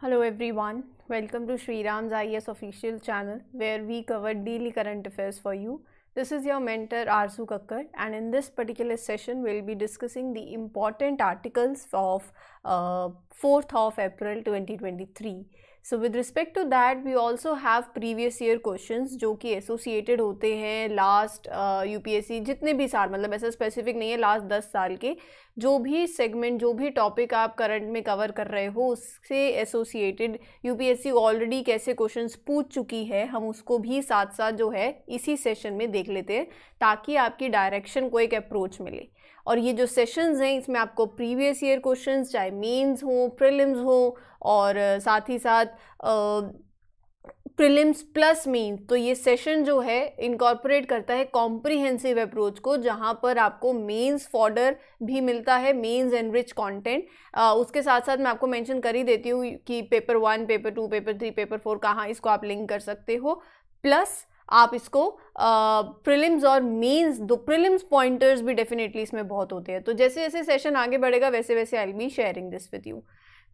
Hello everyone, welcome to Sri Ram's IS official channel where we cover daily current affairs for you. This is your mentor Arzu Kakkar and in this particular session we'll be discussing the important articles of uh, 4th of April 2023. So with respect to that we also have previous year question जो कि associated होते हैं last U P S C जितने भी साल मतलब ऐसा specific नहीं है लास्ट दस साल के जो भी सेगमेंट जो भी टॉपिक आप करंट में कवर कर रहे हो उससे associated U P S C already कैसे क्वेश्चन पूछ चुकी है हम उसको भी साथ साथ जो है इसी सेशन में देख लेते हैं ताकि आपकी डायरेक्शन को एक अप्रोच मिले और ये जो सेशंस हैं इसमें आपको प्रीवियस ईयर क्वेश्चन चाहे मेन्स हो प्रिलिम्स हों और साथ ही साथ प्रिलिम्स प्लस मीन तो ये सेशन जो है इनकॉर्पोरेट करता है कॉम्प्रिहेंसिव अप्रोच को जहाँ पर आपको मेंस फॉर्डर भी मिलता है मेंस एंड रिच कंटेंट उसके साथ साथ मैं आपको मेंशन कर ही देती हूँ कि paper one paper two paper three paper four कहाँ इसको आप लिंक कर सकते हो प्लस आप इसको प्रिलिम्स और मेंस दो प्रिलिम्स पॉइंटर्स भी डेफिनेटली इसमें बहुत होते हैं तो जैसे जैसे सेशन आगे बढ़ेगा वैसे वैसे I be sharing this with you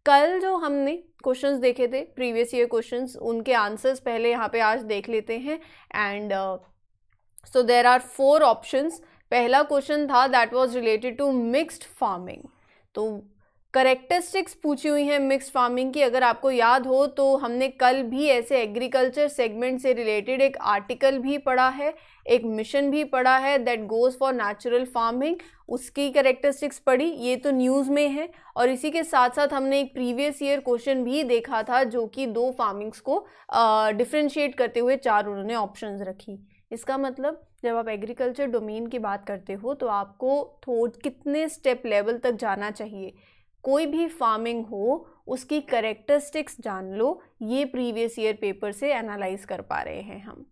कल जो हमने क्वेश्चंस देखे थे प्रीवियस ईयर क्वेश्चंस उनके आंसर्स पहले यहाँ पे आज देख लेते हैं and so there are four options पहला क्वेश्चन था that was related to mixed farming तो करेक्टरिस्टिक्स पूछी हुई हैं मिक्स फार्मिंग की अगर आपको याद हो तो हमने कल भी ऐसे एग्रीकल्चर सेगमेंट से रिलेटेड एक आर्टिकल भी पढ़ा है एक मिशन भी पढ़ा है that goes for natural farming उसकी करेक्टरिस्टिक्स पढ़ी ये तो न्यूज़ में है और इसी के साथ साथ हमने एक प्रीवियस ईयर क्वेश्चन भी देखा था जो कि दो फार्मिंग्स को डिफ्रेंशिएट uh, करते हुए चार उन्होंने ऑप्शन रखी इसका मतलब जब आप एग्रीकल्चर डोमेन की बात करते हो तो आपको थोड़ कितने स्टेप लेवल तक जाना चाहिए कोई भी फार्मिंग हो उसकी करेक्टरिस्टिक्स जान लो ये प्रीवियस ईयर पेपर से एनालाइज कर पा रहे हैं हम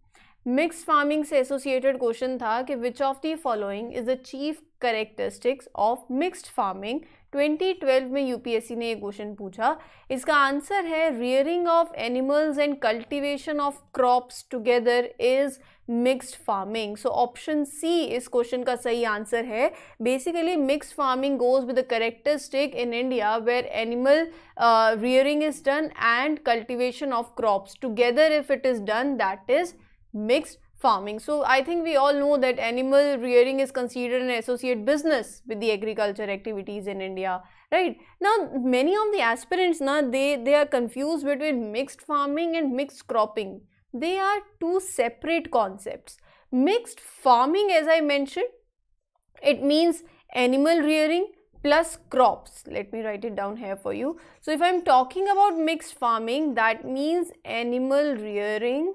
मिक्स फार्मिंग से एसोसिएटेड क्वेश्चन था कि which of the following is the chief characteristics of mixed farming 2012 में यूपीएससी ने ये क्वेश्चन पूछा इसका आंसर है rearing of animals and cultivation of crops together is mixed farming so option C इस क्वेश्चन का सही आंसर है basically mixed farming goes with the characteristic in India where animal rearing is done and cultivation of crops together if it is done that is mixed farming. So I think we all know that animal rearing is considered an associate business with the agriculture activities in India, right? Now many of the aspirants, now they, they are confused between mixed farming and mixed cropping. They are two separate concepts. Mixed farming as I mentioned, it means animal rearing plus crops. Let me write it down here for you. So if I'm talking about mixed farming, that means animal rearing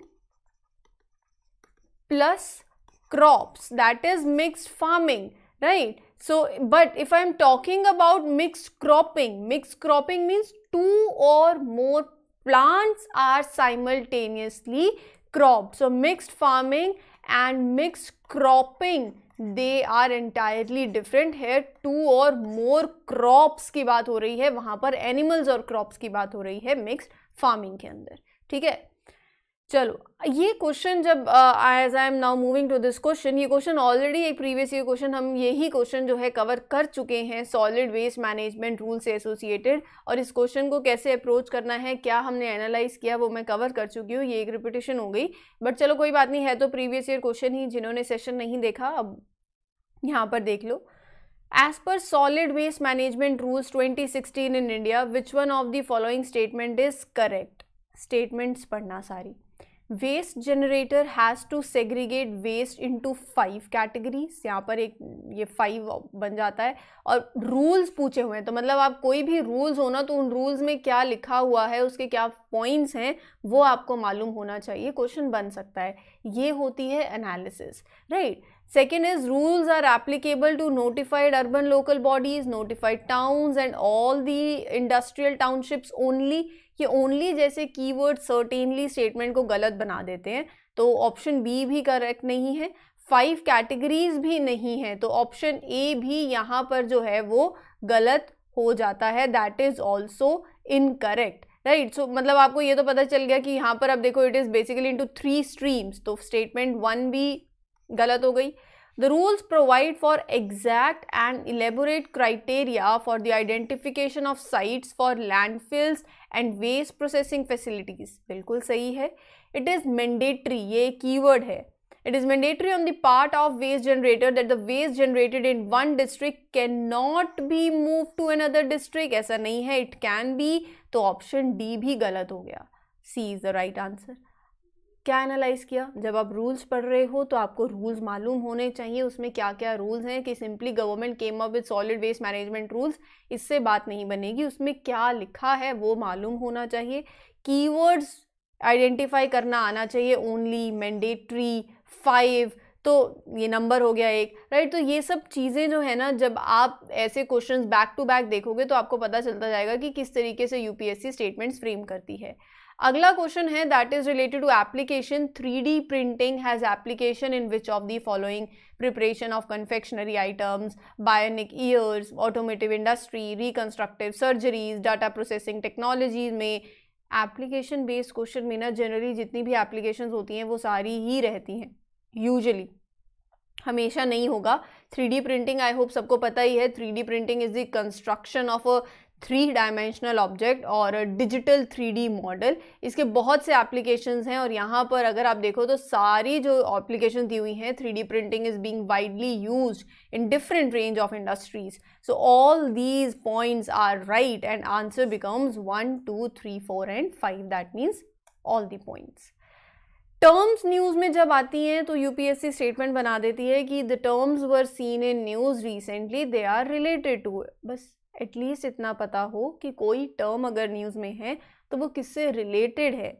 plus crops that is mixed farming right so but if i am talking about mixed cropping mixed cropping means two or more plants are simultaneously cropped so mixed farming and mixed cropping they are entirely different here two or more crops ki baat ho rahi hai wahan par animals और crops ki baat ho rahi hai mixed farming ke andar theek hai चलो ये question जब as I am now moving to this question ये question already एक previous ये question हम यही question जो है कवर कर चुके हैं सॉलिड वेस्ट मैनेजमेंट रूल से एसोसिएटेड और इस क्वेश्चन को कैसे अप्रोच करना है क्या हमने एनालाइज किया वो मैं कवर कर चुकी हूँ ये एक रिपीटेशन हो गई बट चलो कोई बात नहीं है तो प्रीवियस ईयर क्वेश्चन ही जिन्होंने सेशन नहीं देखा अब यहाँ पर देख लो एज पर solid waste management rules twenty sixteen in India which one of the following statement is correct statements पढ़ना सारी waste generator has to segregate waste into five categories यहाँ पर एक ये फाइव बन जाता है और रूल्स पूछे हुए हैं तो मतलब आप कोई भी रूल्स हो ना तो उन रूल्स में क्या लिखा हुआ है उसके क्या पॉइंट्स हैं वो आपको मालूम होना चाहिए क्वेश्चन बन सकता है ये होती है analysis right second is rules are applicable to notified urban local bodies notified towns and all the industrial townships only कि ओनली जैसे कीवर्ड सर्टेनली स्टेटमेंट को गलत बना देते हैं तो ऑप्शन बी भी करेक्ट नहीं है फाइव कैटेगरीज भी नहीं है तो ऑप्शन ए भी यहाँ पर जो है वो गलत हो जाता है that is also incorrect right so मतलब आपको ये तो पता चल गया कि यहाँ पर अब देखो it is basically into three streams तो स्टेटमेंट वन भी गलत हो गई The rules provide for exact and elaborate criteria for the identification of sites for landfills and waste processing facilities. बिल्कुल सही है It is mandatory, ये keyword है It is mandatory on the part of waste generator that the waste generated in one district cannot be moved to another district. ऐसा नहीं है It can be, तो option D भी गलत हो गया. C is the right answer. क्या analyse किया जब आप रूल्स पढ़ रहे हो तो आपको रूल्स मालूम होने चाहिए उसमें क्या क्या रूल्स हैं कि simply government came up with solid waste management rules इससे बात नहीं बनेगी उसमें क्या लिखा है वो मालूम होना चाहिए कीवर्ड्स आइडेंटिफाई करना आना चाहिए ओनली मैंडेट्री फाइव तो ये नंबर हो गया एक राइट तो ये सब चीज़ें जो है ना जब आप ऐसे क्वेश्चंस बैक टू बैक देखोगे तो आपको पता चलता जाएगा कि किस तरीके से यूपीएससी स्टेटमेंट्स फ्रेम करती है अगला क्वेश्चन है that is related to application three D printing has application in which of the following preparation of confectionery items bionic ears automotive industry reconstructive surgeries data processing technologies में application based question में ना generally जितनी भी application होती हैं वो सारी ही रहती हैं यूजली हमेशा नहीं होगा three D printing I hope सबको पता ही है three D printing is the construction of a three dimensional object और डिजिटल थ्री डी मॉडल इसके बहुत से एप्लीकेशंस हैं और यहाँ पर अगर आप देखो तो सारी जो एप्लीकेशन दी हुई हैं three D printing is being widely use in different range of industries so all these points are right and answer becomes one two three four and five that means all the points terms news में जब आती हैं तो UPSC statement बना देती है कि the terms were seen in news recently they are related to बस एटलीस्ट इतना पता हो कि कोई टर्म अगर न्यूज़ में है तो वो किससे रिलेटेड है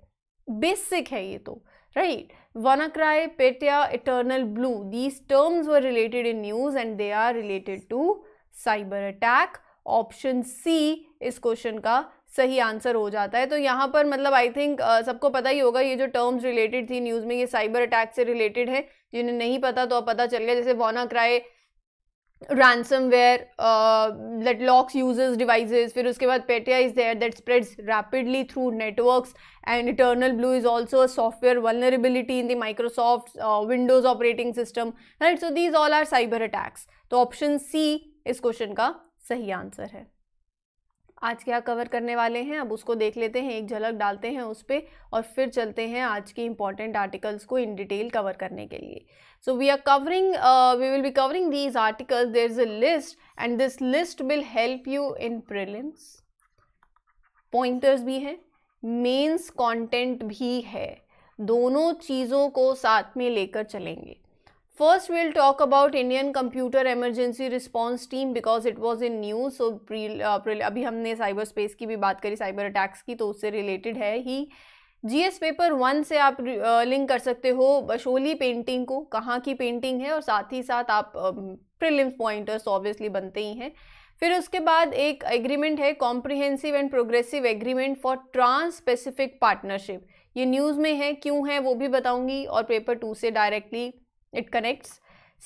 बेसिक है ये तो right WannaCry Petya eternal blue these terms were related in news and they are related to cyber attack option C इस क्वेश्चन का सही आंसर हो जाता है तो यहाँ पर मतलब आई थिंक uh, सबको पता ही होगा ये जो टर्म्स रिलेटेड थी न्यूज़ में ये साइबर अटैक से रिलेटेड है जिन्हें नहीं पता तो अब पता चल गया जैसे WannaCry ransomware that locks users devices फिर उसके बाद Petya is there that spreads rapidly through networks and eternal blue is also a software vulnerability in the Microsoft Windows operating system right so these all are cyber attacks तो option C इस question का सही answer है आज क्या cover करने वाले हैं अब उसको देख लेते हैं एक झलक डालते हैं उस पर और फिर चलते हैं आज की इंपॉर्टेंट आर्टिकल्स को इन डिटेल कवर करने के लिए so we are covering we will be covering these articles there is a list and this list will help you in prelims pointers भी हैं मेन्स कॉन्टेंट भी है दोनों चीज़ों को साथ में लेकर चलेंगे First, we'll talk about Indian Computer Emergency Response Team because it was in news. So, uh, अभी हमने साइबर स्पेस की भी बात करी साइबर अटैक्स की तो उससे रिलेटेड है ही जीएस पेपर वन से आप लिंक uh, कर सकते हो बशोली पेंटिंग को कहाँ की पेंटिंग है और साथ ही साथ आप प्रिलिम्स पॉइंटर्स ऑब्वियसली बनते ही हैं फिर उसके बाद एक एग्रीमेंट है comprehensive and progressive agreement for trans Pacific partnership ये न्यूज़ में है क्यों है वो भी बताऊंगी और पेपर टू से directly it connects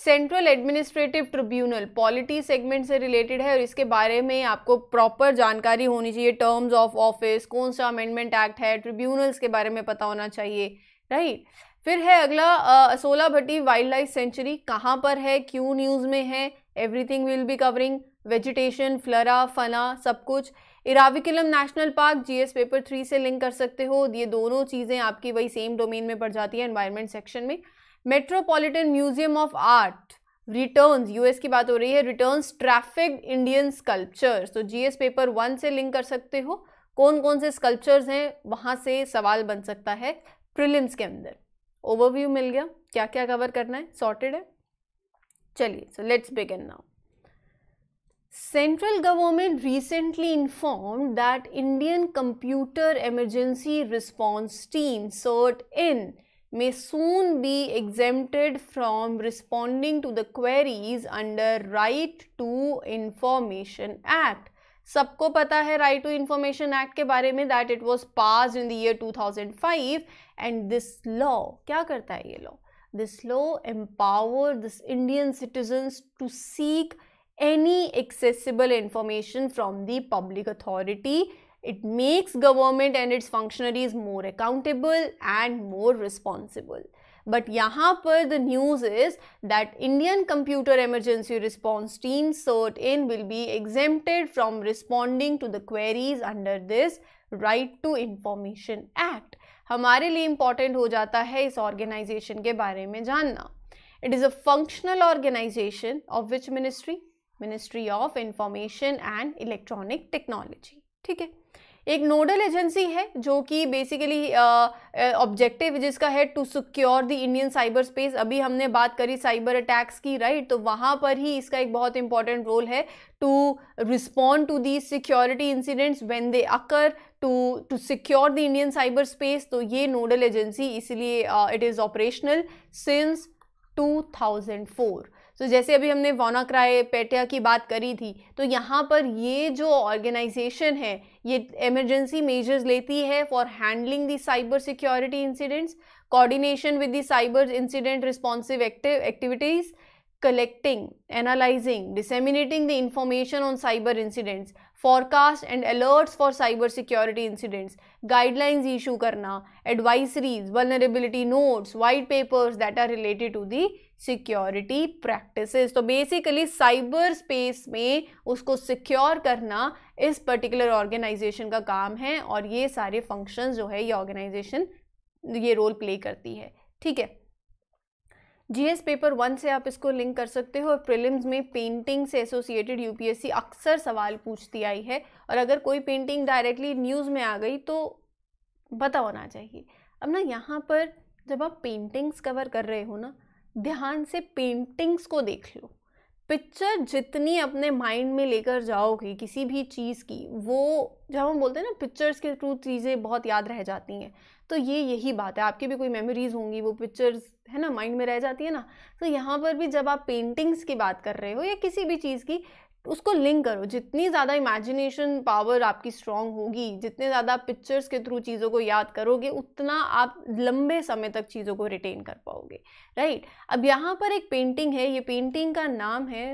central administrative tribunal polity segment से रिलेटेड है और इसके बारे में आपको प्रॉपर जानकारी होनी चाहिए टर्म्स ऑफ ऑफिस कौन सा अमेंडमेंट एक्ट है ट्रिब्यूनल्स के बारे में पता होना चाहिए राइट फिर है अगला Asola Bhatti wild life sanctuary कहाँ पर है क्यों न्यूज़ में है everything will be covering vegetation flora fauna सब कुछ Eravikulam national park GS paper three से लिंक कर सकते हो ये दोनों चीज़ें आपकी वही सेम डोमेन में पड़ जाती है एनवायरनमेंट सेक्शन में metropolitan museum of art returns US की बात हो रही है रिटर्न्स ट्रैफिक इंडियन स्कल्पचर्स तो जीएस पेपर वन से लिंक कर सकते हो कौन कौन से स्कल्पचर्स हैं वहाँ से सवाल बन सकता है प्रिलिम्स के अंदर ओवरव्यू मिल गया क्या क्या कवर करना है सॉर्टेड है चलिए so let's begin now central government recently inform that Indian computer emergency response team CERT in may soon be exempted from responding to the queries under Right to Information Act. सबको पता है Right to Information Act के बारे में that it was passed in the year 2005 and this law क्या करता है ये law? This law empowers this Indian citizens to seek any accessible information from the public authority it makes government and its functionaries more accountable and more responsible. But यहाँ the news is that Indian Computer Emergency Response Team CERT in will be exempted from responding to the queries under this Right to Information Act. हमारे लिए important हो जाता है इस organization के बारे में जानना It is a functional organization of which ministry? Ministry of Information and Electronic Technology. ठीक है एक नोडल एजेंसी है जो कि बेसिकली ऑब्जेक्टिव जिसका है to secure the Indian cyber space अभी हमने बात करी साइबर अटैक्स की राइट right? तो वहाँ पर ही इसका एक बहुत इंपॉर्टेंट रोल है to respond to the security incidents when they occur to to secure the Indian cyber space तो ये नोडल एजेंसी इसलिए it is operational since two so तो so, जैसे अभी हमने वोनाक्राई पेटिया की बात करी थी तो यहाँ पर ये जो ऑर्गेनाइजेशन है ये इमरजेंसी मेजर्स लेती है for handling the cyber security incidents coordination with the cyber incident responsive activities collecting analysing disseminating the information on cyber incidents forecast and alerts for cyber security incidents guidelines issue करना advisories vulnerability notes white papers that are related to the security practice तो basically cyber space में उसको secure करना इस particular organisation का काम है और ये सारे फंक्शन जो है ये ऑर्गेनाइजेशन ये रोल प्ले करती है ठीक है जीएस पेपर वन से आप इसको लिंक कर सकते हो और प्रिलिम्स में पेंटिंग से एसोसिएटेड यूपीएससी अक्सर सवाल पूछती आई है और अगर कोई पेंटिंग डायरेक्टली न्यूज़ में आ गई तो बता होना चाहिए अब ना यहाँ पर जब आप पेंटिंग्स कवर कर रहे हो ना ध्यान से पेंटिंग्स को देख लो पिक्चर जितनी अपने माइंड में लेकर जाओगे किसी भी चीज़ की वो जब हम बोलते हैं ना पिक्चर्स के थ्रू चीज़ें बहुत याद रह जाती हैं तो ये यही बात है आपकी भी कोई मेमोरीज़ होंगी वो पिक्चर्स है ना माइंड में रह जाती है ना तो यहाँ पर भी जब आप पेंटिंग्स की बात कर रहे हो या किसी भी चीज़ की उसको लिंक करो जितनी ज़्यादा इमेजिनेशन पावर आपकी स्ट्रांग होगी जितने ज़्यादा पिक्चर्स के थ्रू चीज़ों को याद करोगे उतना आप लंबे समय तक चीज़ों को रिटेन कर पाओगे राइट अब यहाँ पर एक पेंटिंग है ये पेंटिंग का नाम है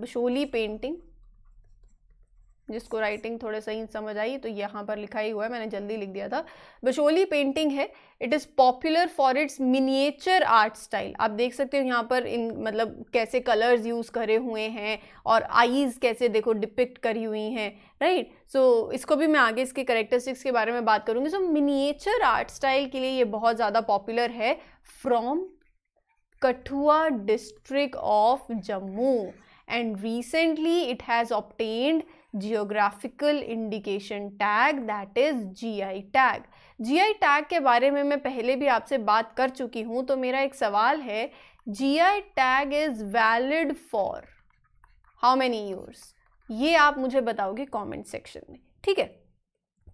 बशोली पेंटिंग जिसको राइटिंग थोड़े सही समझ आई तो यहाँ पर लिखा ही हुआ है मैंने जल्दी लिख दिया था बशोली पेंटिंग है it is popular for its miniature art style आप देख सकते हो यहाँ पर इन मतलब कैसे कलर्स यूज़ करे हुए हैं और आईज़ कैसे देखो डिपिक्ट करी हुई हैं राइट सो so, इसको भी मैं आगे इसके करेक्टरिस्टिक्स के बारे में बात करूँगी सो मिनिएचर आर्ट स्टाइल के लिए ये बहुत ज़्यादा पॉपुलर है from Kathua district of Jammu and recently it has obtained geographical indication tag that is I tag I tag के बारे में मैं पहले भी आपसे बात कर चुकी हूँ तो मेरा एक सवाल है I tag is valid for how many years ये आप मुझे बताओगे कमेंट सेक्शन में ठीक है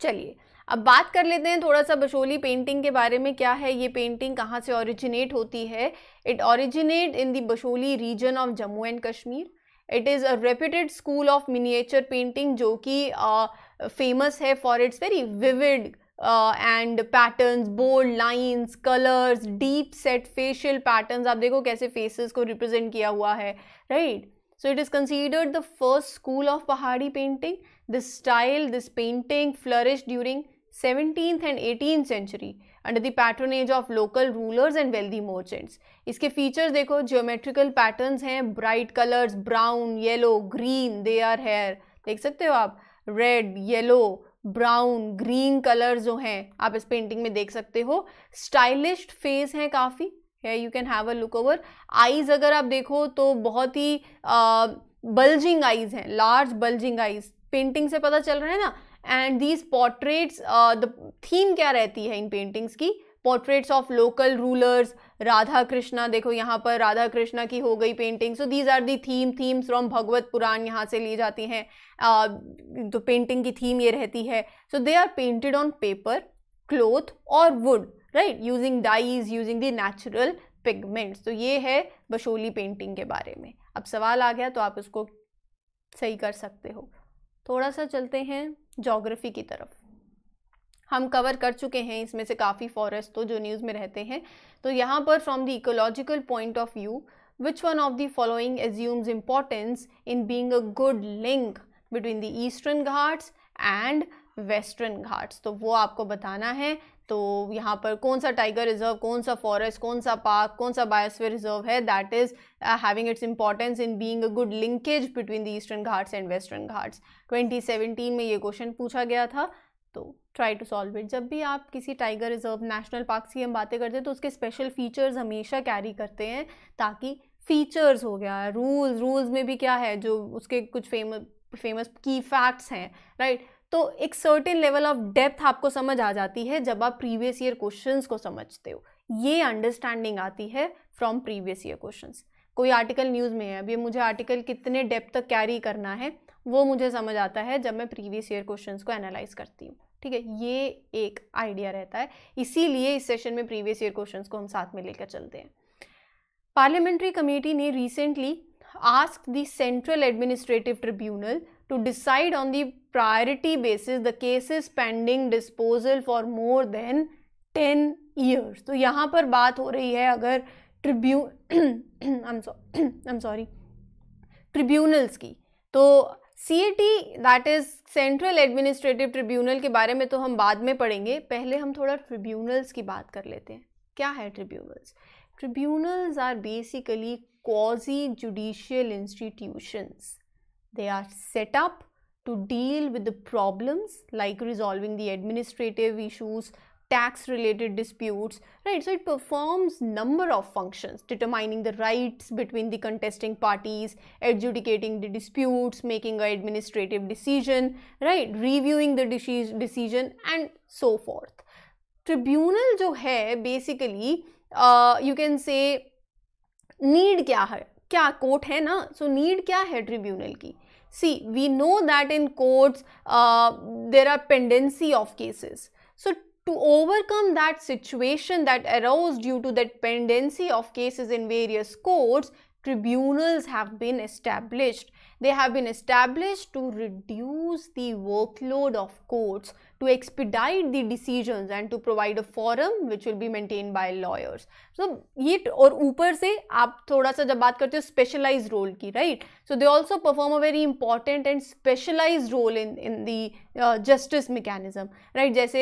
चलिए अब बात कर लेते हैं थोड़ा सा बशोली पेंटिंग के बारे में क्या है ये पेंटिंग कहाँ से ओरिजिनेट होती है इट ओरिजिनेट इन दशोली Basohli region of Jammu and Kashmir it is a reputed school of miniature painting jo uh, famous for its very vivid uh, and patterns, bold lines, colors, deep set facial patterns. आप देखो कैसे faces को represent किया हुआ है, right? So it is considered the first school of पहाड़ी painting. This style, this painting flourished during 17th and 18th century. Under the patronage of local rulers and wealthy merchants इसके features देखो geometrical patterns हैं bright colours brown yellow green they are here देख सकते हो आप red yellow brown green colour जो हैं आप इस पेंटिंग में देख सकते हो स्टाइलिश फेस हैं काफ़ी है you can have a look over eyes अगर आप देखो तो बहुत ही बल्जिंग आईज हैं लार्ज बल्जिंग आईज पेंटिंग से पता चल रहा है ना and these portraits the theme क्या रहती है इन पेंटिंग्स की portraits of local rulers Radha Krishna देखो यहाँ पर राधा कृष्णा की हो गई painting so these are the theme themes from Bhagavata Purana यहाँ से ली जाती हैं uh, तो पेंटिंग की थीम ये रहती है so they are painted on paper cloth और wood right using dyes using the natural pigments तो ये है बशोली पेंटिंग के बारे में अब सवाल आ गया तो आप उसको सही कर सकते हो थोड़ा सा चलते हैं जोग्राफ़ी की तरफ हम कवर कर चुके हैं इसमें से काफ़ी फॉरेस्ट तो जो न्यूज़ में रहते हैं तो यहाँ पर from the ecological point of view which one of the following assumes importance in being a good link between the Eastern Ghats and Western Ghats तो वो आपको बताना है तो यहाँ पर कौन सा टाइगर रिजर्व कौन सा फॉरेस्ट कौन सा पार्क कौन सा बायोस्फीयर रिजर्व है that is having its importance in being a good linkage between the Eastern Ghats and Western Ghats 2017 में ये क्वेश्चन पूछा गया था तो ट्राई टू सॉल्व इट जब भी आप किसी टाइगर रिजर्व नेशनल पार्क की हम बातें करते हैं तो उसके स्पेशल फीचर्स हमेशा कैरी करते हैं ताकि फीचर्स हो गया रूल्स रूल्स में भी क्या है जो उसके कुछ फेमस फेमस की फैक्ट्स हैं राइट तो एक सर्टेन लेवल ऑफ डेप्थ आपको समझ आ जाती है जब आप प्रीवियस ईयर क्वेश्चन को समझते हो ये अंडरस्टैंडिंग आती है फ्रॉम प्रीवियस ईयर क्वेश्चन कोई आर्टिकल न्यूज़ में है अब ये मुझे आर्टिकल कितने डेप्थ तक कैरी करना है वो मुझे समझ आता है जब मैं प्रीवियस ईयर क्वेश्चंस को एनालाइज करती हूँ ठीक है ये एक आइडिया रहता है इसीलिए इस सेशन में प्रीवियस ईयर क्वेश्चंस को हम साथ में लेकर चलते हैं पार्लियामेंट्री कमेटी ने recently ask the central administrative tribunal to decide on the priority basis the cases pending disposal for more than 10 years तो यहाँ पर बात हो रही है अगर ट्रिब्यू आई सॉरी ट्रिब्यूनल्स की तो C A T that is central administrative tribunal के बारे में तो हम बाद में पढ़ेंगे पहले हम थोड़ा ट्रिब्यूनल्स की बात कर लेते हैं क्या है tribunals tribunals are basically quasi judicial institutions They are set up to deal with the problems like resolving the administrative issues, tax related disputes, right? So it performs number of functions, determining the rights between the contesting parties, adjudicating the disputes, making an administrative decision, right? Reviewing the decision and so forth. Tribunal जो है basically uh, you can say need क्या है क्या court है ना so need क्या है tribunal की See, we know that in courts, uh, there are pendency of cases. So, to overcome that situation that arose due to that pendency of cases in various courts, tribunals have been established. They have been established to reduce the workload of courts, to expedite the decisions and to provide a forum which will be maintained by lawyers. So ये और upar se aap thoda sa jab baat karte ho specialized role ki right? So they also perform a very important and specialized role in in the uh, justice mechanism, right? jaise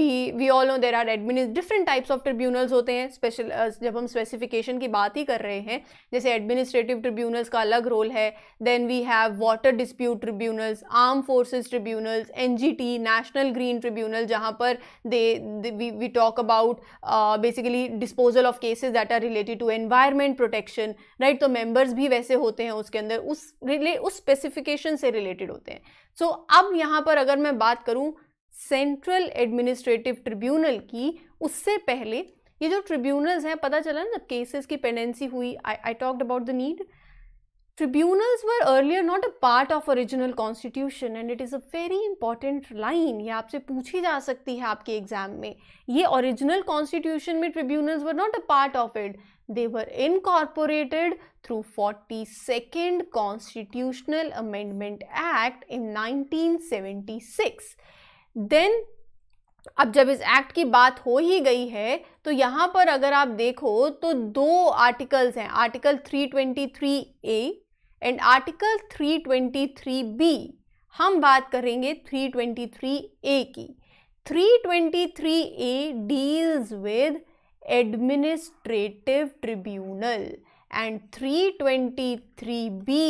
we we all know there are administ different types of tribunals hote hain special uh, jab hum specification ki baat hi kar rahe hain jaise administrative tribunals ka alag role hai then we have water dispute tribunals, armed forces tribunals, NGT, national green green tribunal जहाँ पर they we talk about basically disposal of cases that are related to environment protection right तो members भी वैसे होते हैं उसके अंदर उस रिले उस स्पेसिफिकेशन से रिलेटेड होते हैं सो so, अब यहाँ पर अगर मैं बात करूँ सेंट्रल एडमिनिस्ट्रेटिव ट्रिब्यूनल की उससे पहले ये जो ट्रिब्यूनल्स हैं पता चला ना केसेस की पेंडेंसी हुई I I talked about the need tribunals were earlier not a part of original constitution and it is a very important line ये आपसे पूछी जा सकती है आपके एग्जाम में ये ओरिजिनल कॉन्स्टिट्यूशन में tribunals were not a part of it they were incorporated through forty second constitutional amendment act in nineteen seventy six then अब जब इस एक्ट की बात हो ही गई है तो यहाँ पर अगर आप देखो तो दो आर्टिकल्स हैं article 323 A and article 323 B हम बात करेंगे 323 ए की 323 A deals with administrative tribunal and 323 B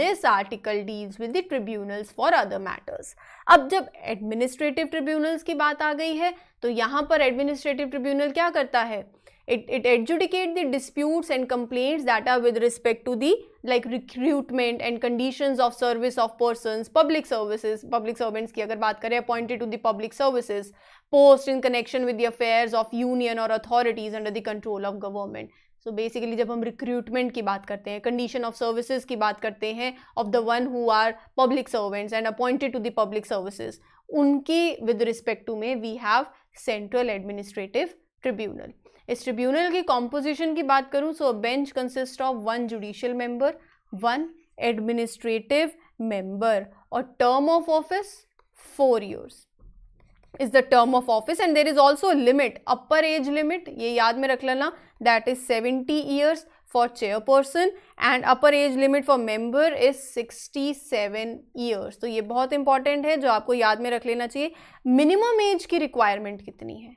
this article deals with the tribunals for other matters अब जब एडमिनिस्ट्रेटिव ट्रिब्यूनल्स की बात आ गई है तो यहाँ पर एडमिनिस्ट्रेटिव ट्रिब्यूनल क्या करता है it, it adjudicate the disputes and complaints that are with respect to the like recruitment and conditions of service of persons public services public servants ki agar baat kare appointed to the public services post in connection with the affairs of union or authorities under the control of government so so basically जब हम recruitment की बात करते हैं condition of services की बात करते हैं of the one who are public servants and appointed to the public services उनकी विद रिस्पेक्ट टू में we have central administrative tribunal इस ट्रिब्यूनल की कॉम्पोजिशन की बात करूँ so bench consist of one judicial member one administrative member और term of office four years is the term of office and there is also limit upper age limit ये याद में रख लेना that is seventy years chairperson and upper age limit for member is sixty seven years तो ये बहुत important है जो आपको याद में रख लेना चाहिए मिनिमम एज की रिक्वायरमेंट कितनी है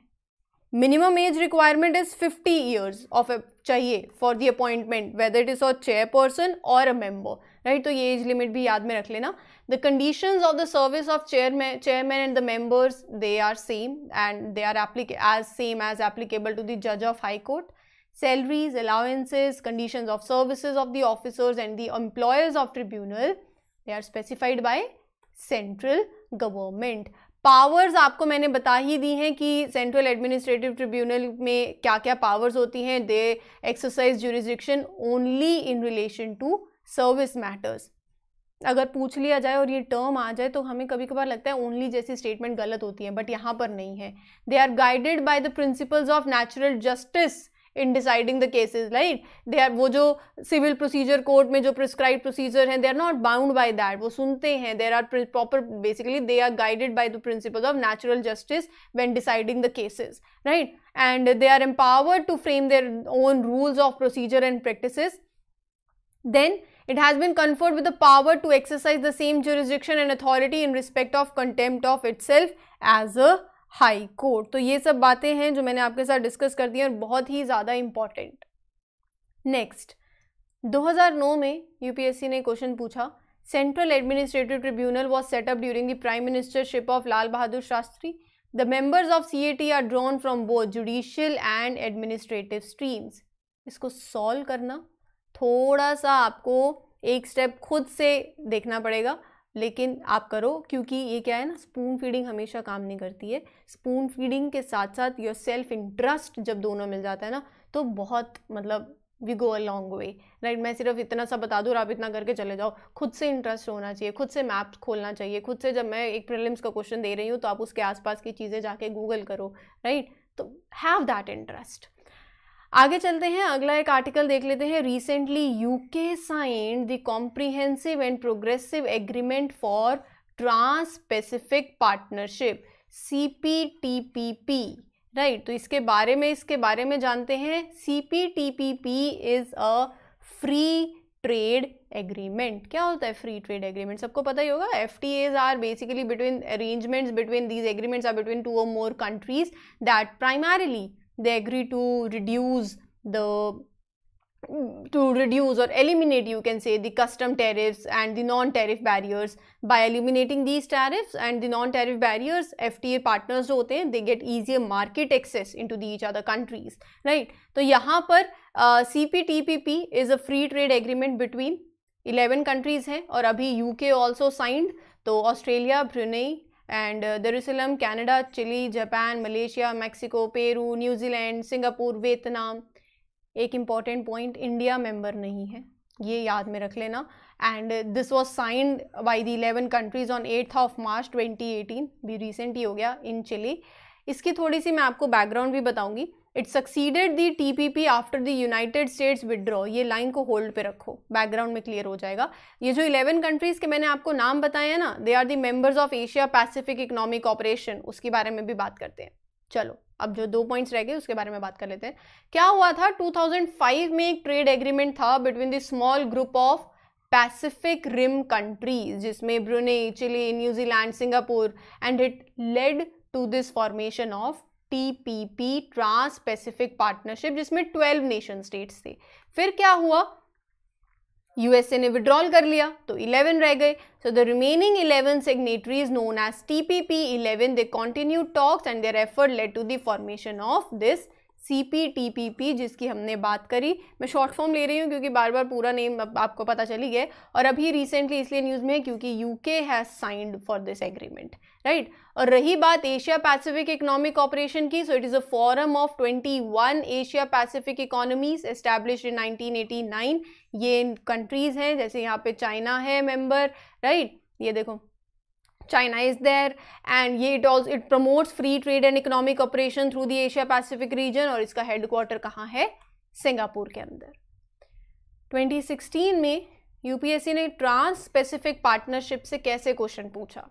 minimum age requirement is 50 years of a चाहिए for the appointment whether it is a or a और अ मेम्बर राइट तो ये एज लिमिट भी याद में रख लेना the condition of the service of chair chairman and the members they are same and they are applica as same as applicable to the जज of high court salaries allowances conditions of services of the officers and the employers of tribunal they are specified by central government powers आपको मैंने बता ही दी हैं कि central administrative tribunal में क्या क्या powers होती हैं they exercise jurisdiction only in relation to service matters अगर पूछ लिया जाए और ये टर्म आ जाए तो हमें कभी कभार लगता है ओनली जैसी स्टेटमेंट गलत होती है बट यहाँ पर नहीं है they are guided by the principles of natural justice in deciding the cases right they are wo civil procedure court, mein prescribed procedure hain they are not bound by that wo sunte hain there are proper basically they are guided by the principles of natural justice when deciding the cases right and they are empowered to frame their own rules of procedure and practices then it has been conferred with the power to exercise the same jurisdiction and authority in respect of contempt of itself as a high court तो ये सब बातें हैं जो मैंने आपके साथ discuss कर दी हैं और बहुत ही ज़्यादा इम्पॉर्टेंट नेक्स्ट 2009 में यूपीएससी ने क्वेश्चन पूछा central administrative tribunal was set up during the prime ministership of Lal Bahadur Shastri the members of C A T are drawn from both judicial and administrative streams इसको सॉल्व करना थोड़ा सा आपको एक स्टेप खुद से देखना पड़ेगा लेकिन आप करो क्योंकि ये क्या है ना स्पून फीडिंग हमेशा काम नहीं करती है स्पून फीडिंग के साथ साथ योर सेल्फ इंटरेस्ट जब दोनों मिल जाता है ना तो बहुत मतलब we go a long way right मैं सिर्फ इतना सा बता दूँ और आप इतना करके चले जाओ खुद से इंटरेस्ट होना चाहिए खुद से मैप्स खोलना चाहिए खुद से जब मैं एक प्रिलिम्स का क्वेश्चन दे रही हूँ तो आप उसके आसपास की चीज़ें जाके गूगल करो राइट right? तो हैव दैट इंटरेस्ट आगे चलते हैं अगला एक आर्टिकल देख लेते हैं recently UK signed the comprehensive and progressive agreement for trans Pacific partnership C P T P P right तो इसके बारे में इसके बारे में जानते हैं C P T P P is a free trade agreement क्या होता है फ्री ट्रेड एग्रीमेंट सबको पता ही होगा F T As are basically between arrangements between these agreements are between two और more countries that primarily they agree to reduce the to reduce or eliminate you can say the custom tariffs and the non-tariff barriers by eliminating these tariffs and the non-tariff barriers FTA partners जो होते they get easier market access into the each other countries right So यहाँ uh, CPTPP is a free trade agreement between 11 countries हैं और UK also signed So Australia, Brunei. And uh, Canada Chile Japan Malaysia Mexico Peru New Zealand Singapore Vietnam एक important point India member नहीं है ये याद में रख लेना and this was signed by the eleven countries on eighth of March 2018 भी recent ही हो गया इन चिली इसकी थोड़ी सी मैं आपको बैकग्राउंड भी बताऊंगी it succeeded the P after the United States withdraw ये लाइन को होल्ड पे रखो बैकग्राउंड में क्लियर हो जाएगा ये जो इलेवन कंट्रीज के मैंने आपको नाम बताए हैं ना they are the members of Asia Pacific economic operation उसके बारे में भी बात करते हैं चलो अब जो दो पॉइंट्स रह गए उसके बारे में बात कर लेते हैं क्या हुआ था 2005 में एक ट्रेड एग्रीमेंट था between the small group of Pacific rim countries जिसमें Brunei Chile New Zealand Singapore and it led to this formation of TPP trans Pacific partnership जिसमें ट्वेल्व नेशन स्टेट्स थे फिर क्या हुआ यूएसए ने विड्रॉल कर लिया तो 11 रह गए so the remaining 11 signatories known as TPP 11 they continue talks and their effort led to the formation of this CPTPP जिसकी हमने बात करी मैं शॉर्ट फॉर्म ले रही हूँ क्योंकि बार बार पूरा नेम आपको पता चली गया और अभी रिसेंटली इसलिए न्यूज़ में है क्योंकि UK has signed for this agreement right और रही बात एशिया पैसिफिक इकोनॉमिक ऑपरेशन की so it is a forum of 21 Asia Pacific economies establish in 1989 ये कंट्रीज़ हैं जैसे यहाँ पे चाइना है मेंबर राइट right? ये देखो China is there and ये it also it promotes free trade and economic operation through the Asia Pacific region और इसका headquarter कहाँ है सिंगापुर के अंदर 2016 में यूपीएससी ने ट्रांस स्पेसिफिक पार्टनरशिप से कैसे क्वेश्चन पूछा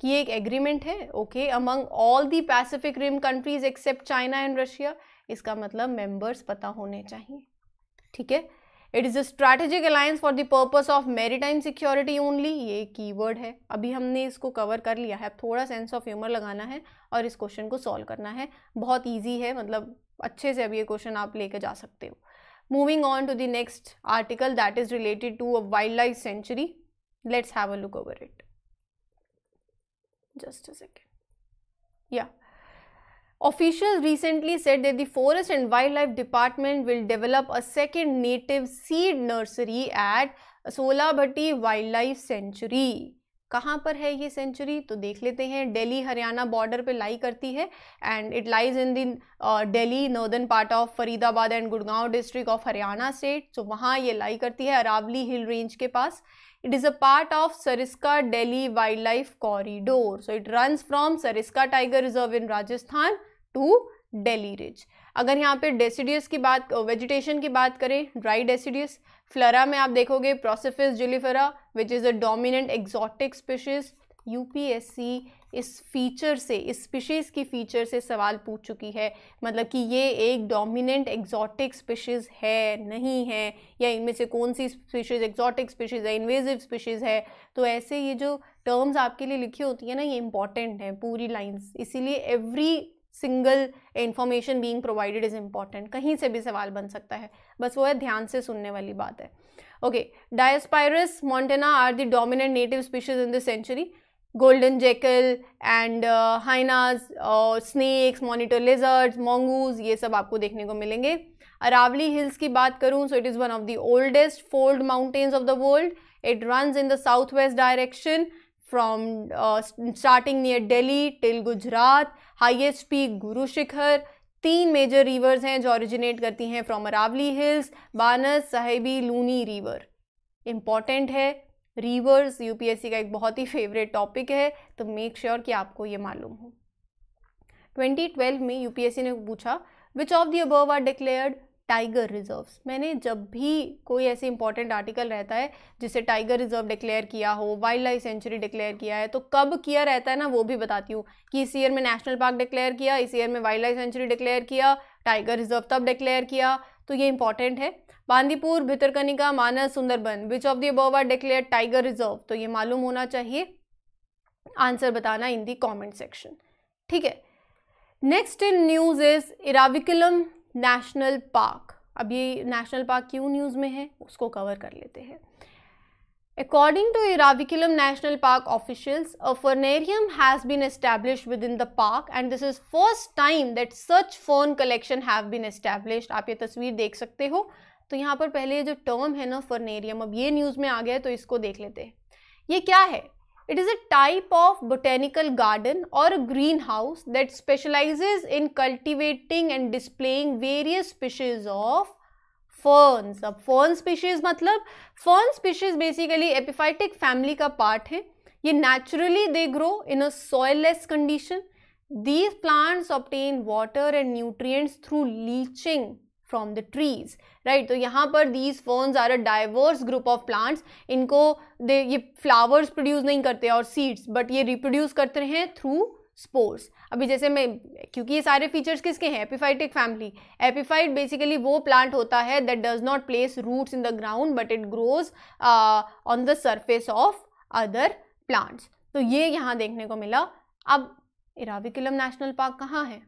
कि एक एग्रीमेंट है okay among all the Pacific rim countries except China and Russia इसका मतलब मेंबर्स पता होने चाहिए ठीक है it is a strategic alliance for the purpose of maritime security only ये कीवर्ड है अभी हमने इसको कवर कर लिया है अब थोड़ा सेंस ऑफ ह्यूमर लगाना है और इस क्वेश्चन को सॉल्व करना है बहुत ईजी है मतलब अच्छे से अभी ये क्वेश्चन आप लेके जा सकते हो moving on to the next article that is related to a wild life sanctuary let's have a look over it just a second yeah Officials recently said that the Forest and Wildlife Department will develop a second native seed nursery at Solabhati Wildlife Sanctuary. कहाँ पर है ये century तो देख लेते हैं Delhi Haryana border पे लाई करती है and it lies in the Delhi northern part of Faridabad and Gurgaon district of Haryana state तो वहाँ ये लाई करती है अरावली हिल रेंज के पास it is a part of Sariska Delhi wild life corridor so it run from Sariska tiger reserve in Rajasthan to Delhi ridge अगर यहाँ पे डेसीडियस की बात वेजिटेशन uh, की बात करें ड्राई डेसीडियस फ्लरा में आप देखोगे Prosopis juliflora which is a dominant exotic species UPSC इस फीचर से इस स्पीशीज़ की फीचर से सवाल पूछ चुकी है मतलब कि ये एक डोमिनेंट एग्जॉटिक स्पीशीज़ है नहीं है या इनमें से कौन सी स्पीशीज़ एग्जॉटिक स्पीशीज़ है इन्वेजिव स्पीशीज़ है तो ऐसे ये जो टर्म्स आपके लिए लिखी होती है ना ये इंपॉर्टेंट हैं पूरी लाइंस इसीलिए every single information being provided is important कहीं से भी सवाल बन सकता है बस वो है ध्यान से सुनने वाली बात है okay Diospyros montana are the dominant native species in this sanctuary golden jackal and hyenas और स्नेक्स मॉनिटर लेजर्ड्स मोंगूज ये सब आपको देखने को मिलेंगे अरावली हिल्स की बात करूँ so it is one of the oldest fold mountains of the world it run in the south west direction from uh, starting near Delhi till Gujarat, highest peak Guru Shikhar, तीन major rivers हैं जो originate करती हैं from Aravalli hills Banas Sahibi Luni river important है rivers UPSC का एक बहुत ही favourite topic है तो मेक श्योर sure कि आपको ये मालूम हो 2012 में यूपीएससी ने पूछा which of the above are declared tiger reserves मैंने जब भी कोई ऐसे इंपॉर्टेंट आर्टिकल रहता है जिसे टाइगर रिजर्व डिक्लेयर किया हो वाइल्ड लाइफ सेंचुरी डिक्लेयर किया है तो कब किया रहता है ना वो भी बताती हूँ कि इस ईयर में नेशनल पार्क डिक्लेयर किया इस ईयर में वाइल्ड लाइफ सेंचुरी डिक्लेयर किया टाइगर रिजर्व तब डिक्लेयर किया तो ये इंपॉर्टेंट है Bandipur Bhitarkanika Manas Sundarban which of the above are declare tiger reserve तो ये मालूम होना चाहिए आंसर बताना इन दी कॉमेंट सेक्शन ठीक है next in news is Eravikulam national park अब ये नेशनल पार्क क्यों न्यूज़ में है उसको कवर कर लेते हैं According to Iravakulam National Park officials, a fernarium has been established within the park and this is first time that such fern collection have been established. आप ये तस्वीर देख सकते हो तो यहाँ पर पहले जो टर्म है ना फर्नेरियम अब ये न्यूज़ में आ गया तो इसको देख लेते हैं ये क्या है It is a type of botanical garden or a greenhouse that specializes in cultivating and displaying various species of ferns. अब fern species मतलब fern species basically epiphytic family का part है ये naturally they grow in a soilless condition. These plants obtain water and nutrients through leaching from the trees right तो यहाँ पर these ferns are a diverse group of plants इनको दे ये flowers produce नहीं करते और सीड्स बट ये रिप्रोड्यूस करते हैं थ्रू स्पोर्स अभी जैसे मैं क्योंकि ये सारे फीचर्स किसके हैं एपिफाइटिक फैमिली एपिफाइट बेसिकली वो प्लांट होता है that does not place roots in the ground but it grows on the surface of other plants तो ये यहाँ देखने को मिला अब इराविकुलम नेशनल पार्क कहाँ है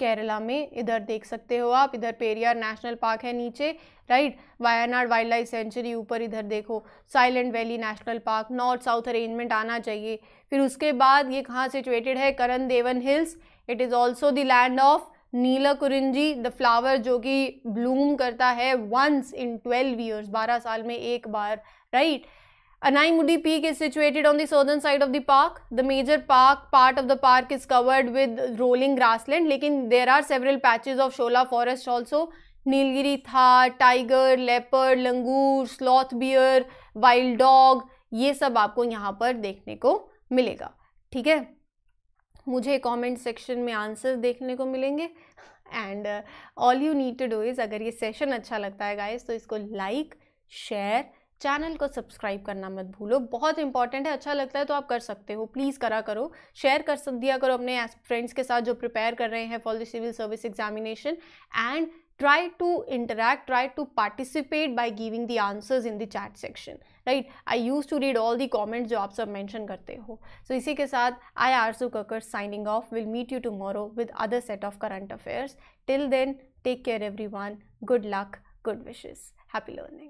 केरला में इधर देख सकते हो आप इधर पेरियार नेशनल पार्क है नीचे right Wayanad wild life sanctuary ऊपर इधर देखो Silent Valley national park north south arrangement आना चाहिए फिर उसके बाद ये कहाँ सिचुएटेड है Kannan Devan hills it is also the land of neela kurinji the flower जो कि ब्लूम करता है वंस इन ट्वेल्व ईयर्स बारह साल में एक बार right right? Anaimudi Peak is situated on the southern side of the park. The major park part of the park is covered with rolling grassland. Lekin there are several patches of Shola forest also. Nilgiri Thar, tiger, leopard, langur, sloth bear, wild dog ये सब आपको यहाँ पर देखने को मिलेगा ठीक है मुझे कमेंट सेक्शन में आंसर्स देखने को मिलेंगे and all you need to do is अगर ये सेशन अच्छा लगता है गाइस तो इसको लाइक like, शेयर चैनल को सब्सक्राइब करना मत भूलो बहुत इंपॉर्टेंट है अच्छा लगता है तो आप कर सकते हो प्लीज़ करा करो शेयर कर दिया करो अपने फ्रेंड्स के साथ जो प्रिपेयर कर रहे हैं for the civil service examination and try to interact try to participate by giving the answers in the chat section right I use to read all the comment जो आप सब मैंशन करते हो सो so, इसी के साथ आई आर सू ककर signing off will meet you tomorrow with other set of current affairs till then take care everyone good luck good wishes happy learning